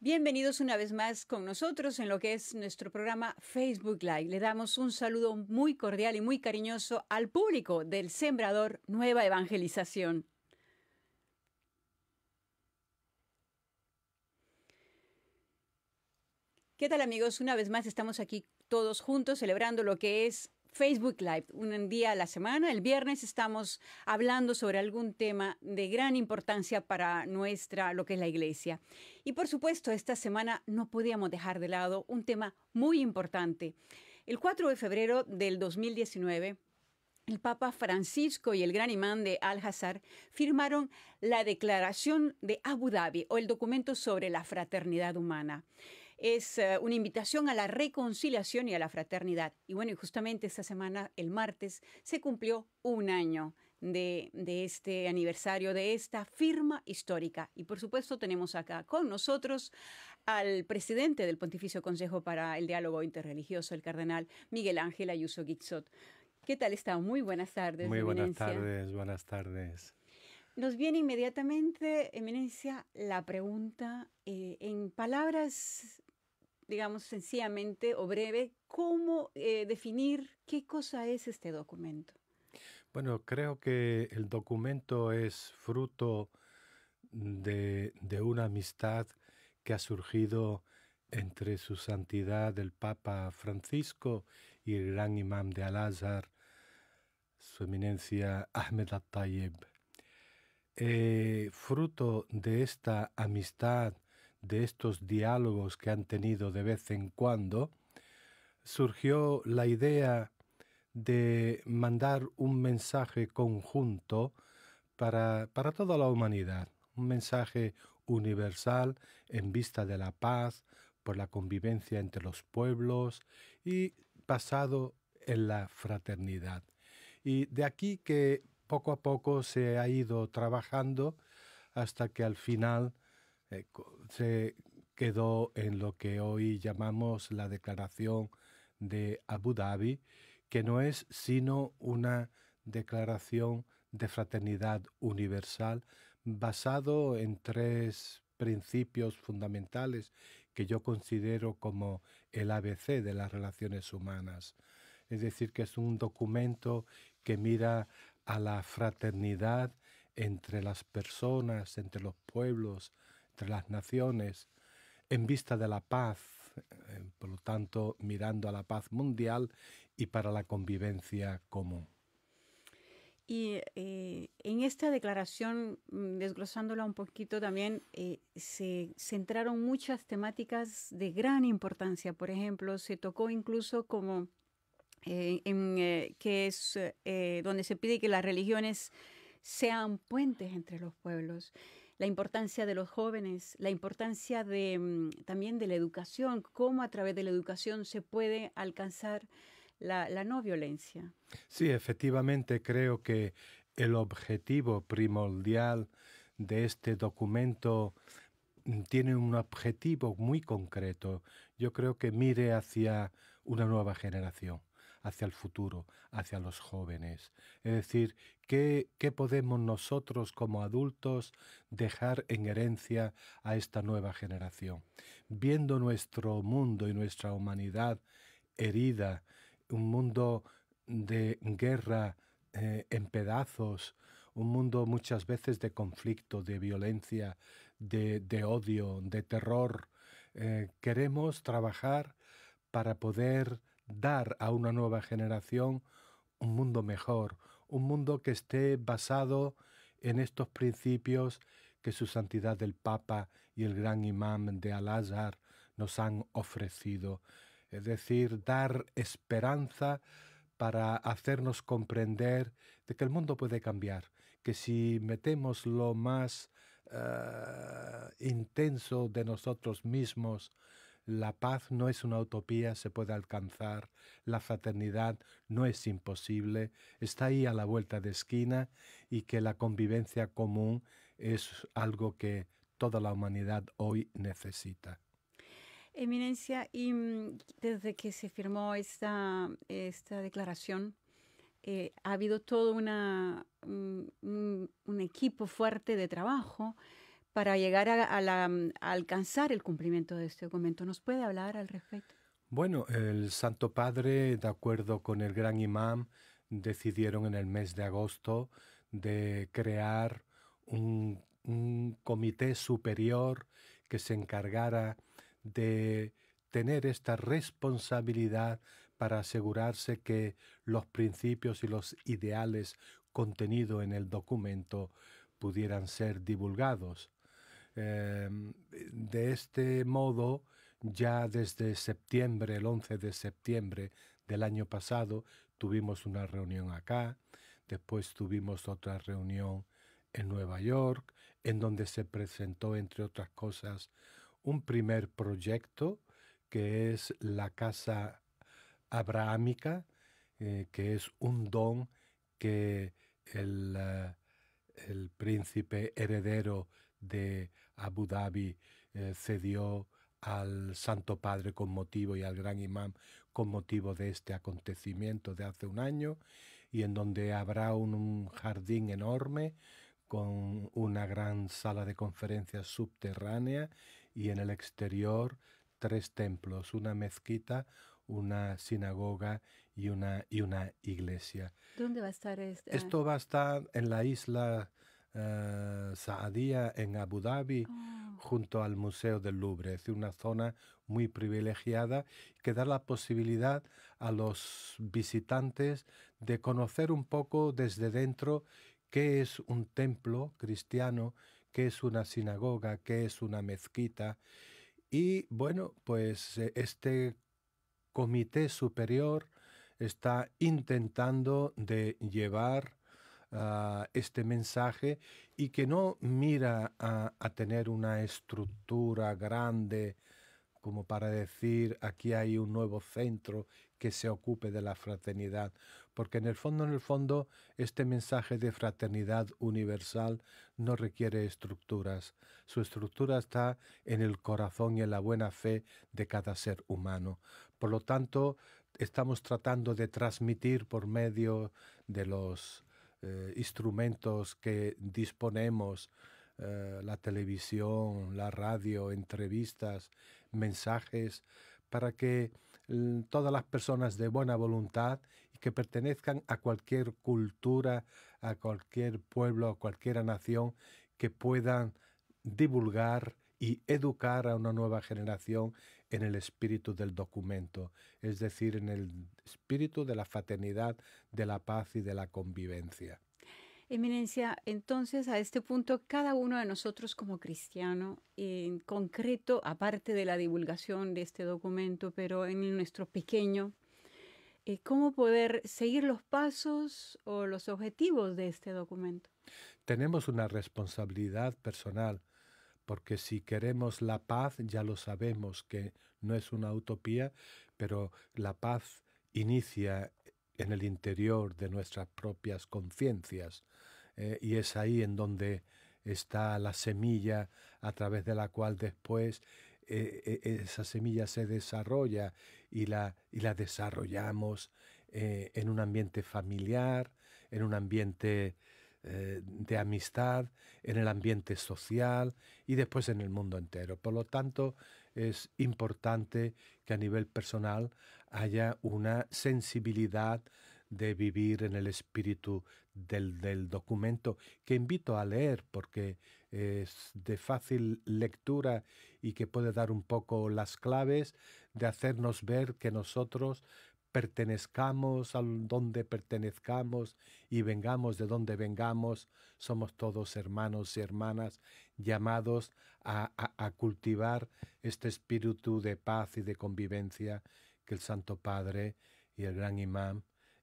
Bienvenidos una vez más con nosotros en lo que es nuestro programa Facebook Live. Le damos un saludo muy cordial y muy cariñoso al público del Sembrador Nueva Evangelización. ¿Qué tal amigos? Una vez más estamos aquí todos juntos celebrando lo que es Facebook Live, un día a la semana. El viernes estamos hablando sobre algún tema de gran importancia para nuestra, lo que es la iglesia. Y por supuesto, esta semana no podíamos dejar de lado un tema muy importante. El 4 de febrero del 2019, el Papa Francisco y el gran imán de Al-Hazar firmaron la Declaración de Abu Dhabi o el documento sobre la fraternidad humana es eh, una invitación a la reconciliación y a la fraternidad. Y bueno, y justamente esta semana, el martes, se cumplió un año de, este aniversario, de esta firma histórica. Y por supuesto tenemos acá con nosotros al presidente del Pontificio Consejo para el Diálogo Interreligioso, el cardenal Miguel Ángel Ayuso Guixot. ¿Qué tal está? Muy buenas tardes. Muy buenas tardes, buenas tardes. Nos viene inmediatamente, Eminencia, la pregunta eh, en palabras digamos, sencillamente o breve, cómo eh, definir qué cosa es este documento. Bueno, creo que el documento es fruto de, una amistad que ha surgido entre su santidad el Papa Francisco y el gran imán de Alázar su eminencia Ahmed al eh, fruto de esta amistad de estos diálogos que han tenido de vez en cuando, surgió la idea de mandar un mensaje conjunto para, toda la humanidad, un mensaje universal en vista de la paz, por la convivencia entre los pueblos y basado en la fraternidad. Y de aquí que poco a poco se ha ido trabajando hasta que al final eh, se quedó en lo que hoy llamamos la Declaración de Abu Dhabi, que no es sino una declaración de fraternidad universal basado en tres principios fundamentales que yo considero como el ABC de las relaciones humanas. Es decir, que es un documento que mira a la fraternidad entre las personas, entre los pueblos, entre las naciones en vista de la paz, eh, por lo tanto mirando a la paz mundial y para la convivencia común. Y eh, en esta declaración, mm, desglosándola un poquito también, eh, se centraron muchas temáticas de gran importancia. Por ejemplo, se tocó incluso como que es donde se pide que las religiones sean puentes entre los pueblos la importancia de los jóvenes, la importancia de, mm, también de la educación, cómo a través de la educación se puede alcanzar la, la no violencia. Sí, efectivamente creo que el objetivo primordial de este documento mm, tiene un objetivo muy concreto. Yo creo que mire hacia una nueva generación hacia el futuro, hacia los jóvenes. Es decir, ¿qué, podemos nosotros como adultos dejar en herencia a esta nueva generación? Viendo nuestro mundo y nuestra humanidad herida, un mundo de guerra eh, en pedazos, un mundo muchas veces de conflicto, de violencia, de, odio, de terror. Eh, queremos trabajar para poder dar a una nueva generación un mundo mejor, un mundo que esté basado en estos principios que su santidad el Papa y el gran imán de al nos han ofrecido. Es decir, dar esperanza para hacernos comprender de que el mundo puede cambiar, que si metemos lo más eh, intenso de nosotros mismos la paz no es una utopía, se puede alcanzar, la fraternidad no es imposible, está ahí a la vuelta de esquina y que la convivencia común es algo que toda la humanidad hoy necesita. Eminencia, y mm, desde que se firmó esta, declaración, eh, ha habido todo mm, un, equipo fuerte de trabajo para llegar mm, a, alcanzar el cumplimiento de este documento. ¿Nos puede hablar al respecto? Bueno, el Santo Padre, de acuerdo con el gran Imam, decidieron en el mes de agosto de crear un, un comité superior que se encargara de tener esta responsabilidad para asegurarse que los principios y los ideales contenidos en el documento pudieran ser divulgados. Em, de este modo, ya desde septiembre, el 11 de septiembre del año pasado, tuvimos una reunión acá, después tuvimos otra reunión en Nueva York, en donde se presentó, entre otras cosas, un primer proyecto que es la Casa Abrahámica, eh, que es un don que el, eh, el príncipe heredero de Abu Dhabi cedió eh, al Santo Padre con motivo y al Gran Imam con motivo de este acontecimiento de hace un año y en donde habrá un, jardín enorme con una gran sala de conferencias subterránea y en el exterior tres templos, una mezquita, una sinagoga y una, y una iglesia. ¿Dónde va a estar este? Esto va a estar en la isla eh, Saadía en Abu Dhabi. Ah. junto al Museo del Louvre, es una zona muy privilegiada que da la posibilidad a los visitantes de conocer un poco desde dentro qué es un templo cristiano, qué es una sinagoga, qué es una mezquita. Y bueno, pues eh, este comité superior está intentando de llevar Ah, este mensaje y que no mira a, a, tener una estructura grande como para decir aquí hay un nuevo centro que se ocupe de la fraternidad, porque en el fondo, en el fondo, este mensaje de fraternidad universal no requiere estructuras. Su estructura está en el corazón y en la buena fe de cada ser humano. Por lo tanto, estamos tratando de transmitir por medio de los eh, instrumentos que disponemos, eh, la televisión, la radio, entrevistas, mensajes, para que mm, todas las personas de buena voluntad y que pertenezcan a cualquier cultura, a cualquier pueblo, a cualquier nación, que puedan divulgar y educar a una nueva generación en el espíritu del documento, es decir, en el espíritu de la fraternidad, de la paz y de la convivencia. Eminencia, entonces a este punto cada uno de nosotros como cristiano, en concreto, aparte de la divulgación de este documento, pero en nuestro pequeño, eh, ¿cómo poder seguir los pasos o los objetivos de este documento? Tenemos una responsabilidad personal porque si queremos la paz, ya lo sabemos que no es una utopía, pero la paz inicia en el interior de nuestras propias conciencias eh, y es ahí en donde está la semilla a través de la cual después eh, eh, esa semilla se desarrolla y la, y la desarrollamos en un ambiente familiar, en un ambiente eh, de amistad, en el ambiente social y después en el mundo entero. Por lo tanto, es importante que a nivel personal haya una sensibilidad de vivir en el espíritu del documento que invito a leer porque es de fácil lectura y que puede dar un poco las claves de hacernos ver que nosotros pertenezcamos a donde pertenezcamos y vengamos de donde vengamos, somos todos hermanos y hermanas llamados a, cultivar este espíritu de paz y de convivencia que el Santo Padre y el gran Imam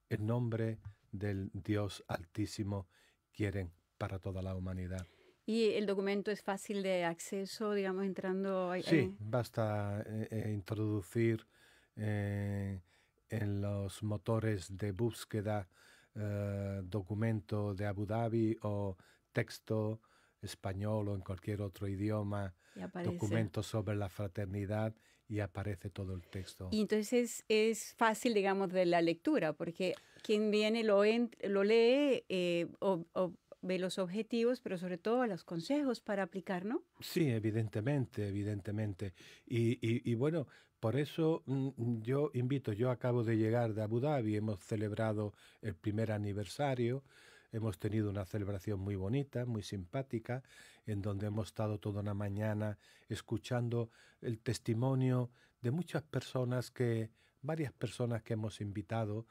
en nombre del Dios Altísimo, quieren para toda la humanidad. ¿Y el documento es fácil de acceso, digamos, entrando Sí, basta eh, eh, introducir eh, en los motores de búsqueda eh, documento de Abu Dhabi o texto español o en cualquier otro idioma, documento sobre la fraternidad y aparece todo el texto. Y entonces es fácil, digamos, de la lectura, porque quien viene lo, lo lee eh, o, ve los objetivos, pero sobre todo los consejos para aplicar, ¿no? Sí, evidentemente, evidentemente. y, y bueno, por eso mm, yo invito, yo acabo de llegar de Abu Dhabi, hemos celebrado el primer aniversario, hemos tenido una celebración muy bonita, muy simpática, en donde hemos estado toda una mañana escuchando el testimonio de muchas personas que, varias personas que hemos invitado,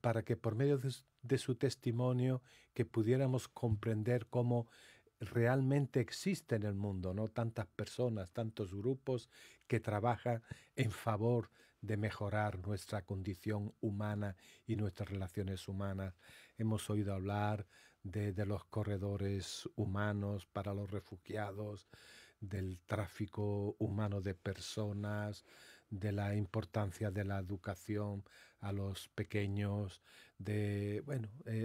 para que por medio de, de su testimonio que pudiéramos comprender cómo realmente existe en el mundo, ¿no? Tantas personas, tantos grupos que trabajan en favor de mejorar nuestra condición humana y nuestras relaciones humanas. Hemos oído hablar de los corredores humanos para los refugiados, del tráfico humano de personas, de la importancia de la educación a los pequeños, eh,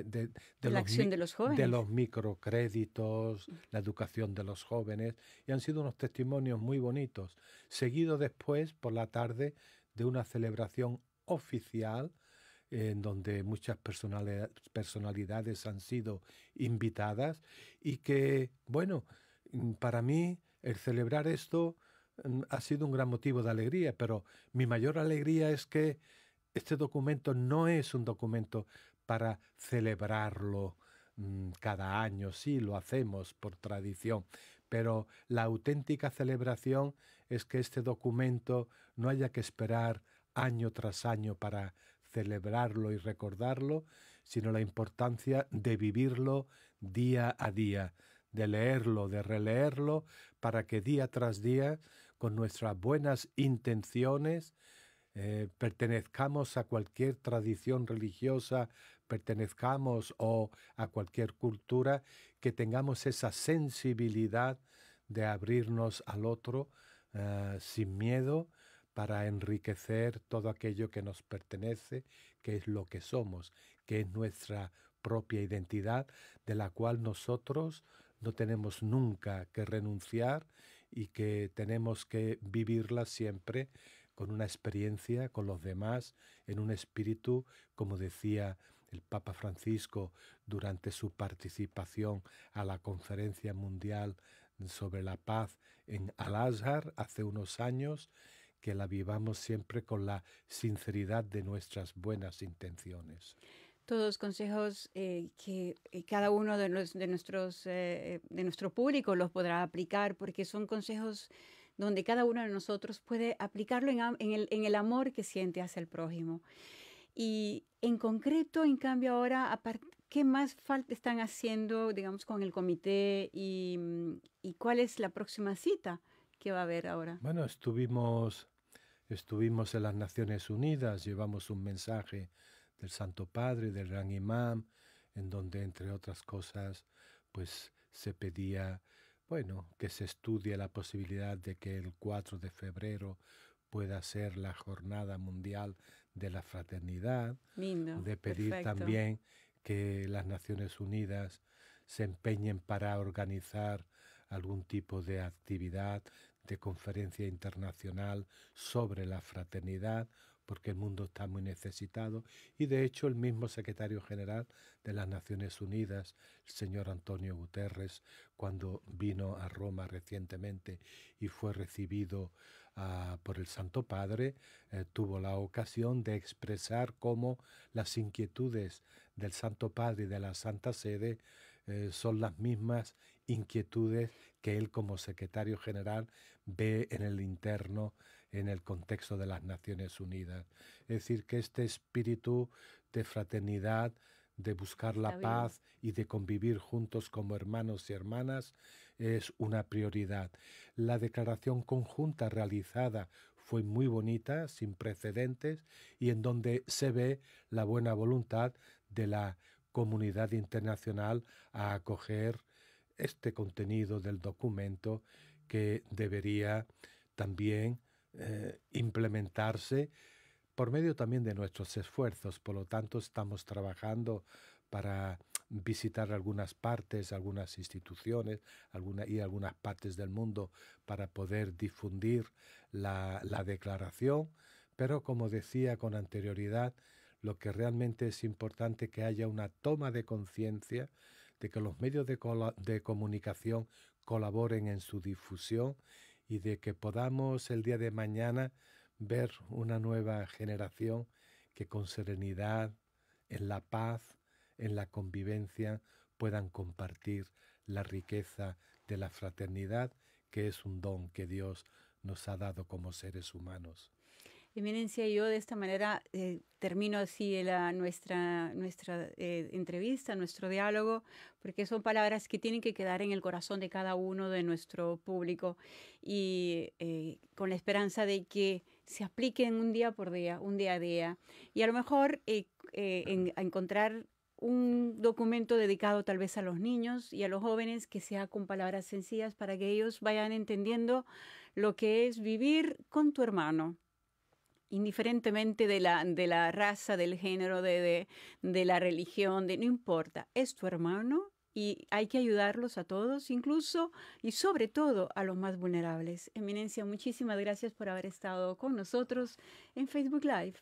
de, los De los microcréditos, mm. la educación de los jóvenes, y han sido unos testimonios muy bonitos, seguido después por la tarde de una celebración oficial en donde muchas personalidades han sido invitadas y que, bueno, mm, para mí el celebrar esto mm, ha sido un gran motivo de alegría, pero mi mayor alegría es que este documento no es un documento para celebrarlo mm, cada año, sí, lo hacemos por tradición, pero la auténtica celebración es que este documento no haya que esperar año tras año para celebrarlo y recordarlo, sino la importancia de vivirlo día a día, de leerlo, de releerlo, para que día tras día, con nuestras buenas intenciones, eh, pertenezcamos a cualquier tradición religiosa, pertenezcamos o a cualquier cultura, que tengamos esa sensibilidad de abrirnos al otro ah, sin miedo para enriquecer todo aquello que nos pertenece, que es lo que somos, que es nuestra propia identidad, de la cual nosotros no tenemos nunca que renunciar y que tenemos que vivirla siempre con una experiencia con los demás, en un espíritu, como decía el Papa Francisco durante su participación a la Conferencia Mundial sobre la Paz en Al-Azhar hace unos años, que la vivamos siempre con la sinceridad de nuestras buenas intenciones todos consejos eh, que eh, cada uno de, nuestros, eh, de nuestro público los podrá aplicar porque son consejos donde cada uno de nosotros puede aplicarlo en, el, amor que siente hacia el prójimo. Y en concreto, en cambio, ahora, ¿qué más falta están haciendo, digamos, con el comité y, mm, y, cuál es la próxima cita que va a haber ahora? Bueno, estuvimos, estuvimos en las Naciones Unidas, llevamos un mensaje del Santo Padre, del Gran Imam, en donde, entre otras cosas, pues se pedía bueno, que se estudie la posibilidad de que el 4 de febrero pueda ser la Jornada Mundial de la Fraternidad, de pedir también que las Naciones Unidas se empeñen para organizar algún tipo de actividad, de conferencia internacional sobre la fraternidad porque el mundo está muy necesitado y de hecho el mismo secretario general de las Naciones Unidas, el señor Antonio Guterres, cuando vino a Roma recientemente y fue recibido ah, por el Santo Padre, eh, tuvo la ocasión de expresar cómo las inquietudes del Santo Padre y de la Santa Sede eh, son las mismas inquietudes que él como secretario general ve en el interno en el contexto de las Naciones Unidas. Es decir, que este espíritu de fraternidad, de buscar la paz y de convivir juntos como hermanos y hermanas es una prioridad. La declaración conjunta realizada fue muy bonita, sin precedentes, y en donde se ve la buena voluntad de la comunidad internacional a acoger este contenido del documento que debería también eh, implementarse por medio también de nuestros esfuerzos. Por lo tanto, estamos trabajando para visitar algunas partes, algunas instituciones y algunas partes del mundo para poder difundir la, declaración. Pero como decía con anterioridad, lo que realmente es importante que haya una toma de conciencia de que los medios de, de, comunicación colaboren en su difusión y de que podamos el día de mañana ver una nueva generación que con serenidad, en la paz, en la convivencia, puedan compartir la riqueza de la fraternidad, que es un don que Dios nos ha dado como seres humanos. Eminencia, yo de esta manera eh, termino así la, nuestra, nuestra eh, entrevista, nuestro diálogo, porque son palabras que tienen que quedar en el corazón de cada uno de nuestro público y eh, con la esperanza de que se apliquen un día por día, un día a día, y a lo mejor encontrar un documento dedicado tal vez a los niños y a los jóvenes que sea con palabras sencillas para que ellos vayan entendiendo lo que es vivir con tu hermano, indiferentemente de la, de la raza, del género, de, de, la religión, de, no importa, es tu hermano y hay que ayudarlos a todos, incluso y sobre todo a los más vulnerables. Eminencia, muchísimas gracias por haber estado con nosotros en Facebook Live.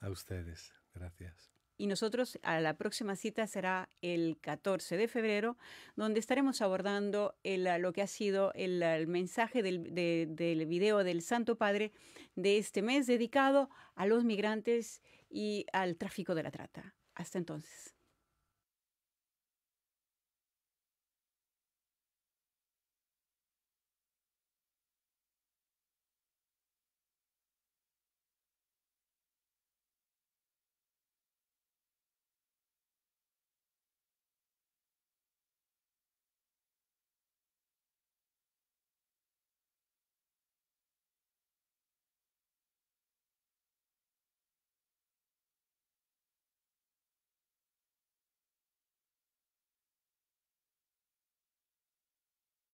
A ustedes, gracias y nosotros a la próxima cita será el 14 de febrero, donde estaremos abordando lo que ha sido el, mensaje del, del video del Santo Padre de este mes dedicado a los migrantes y al tráfico de la trata. Hasta entonces.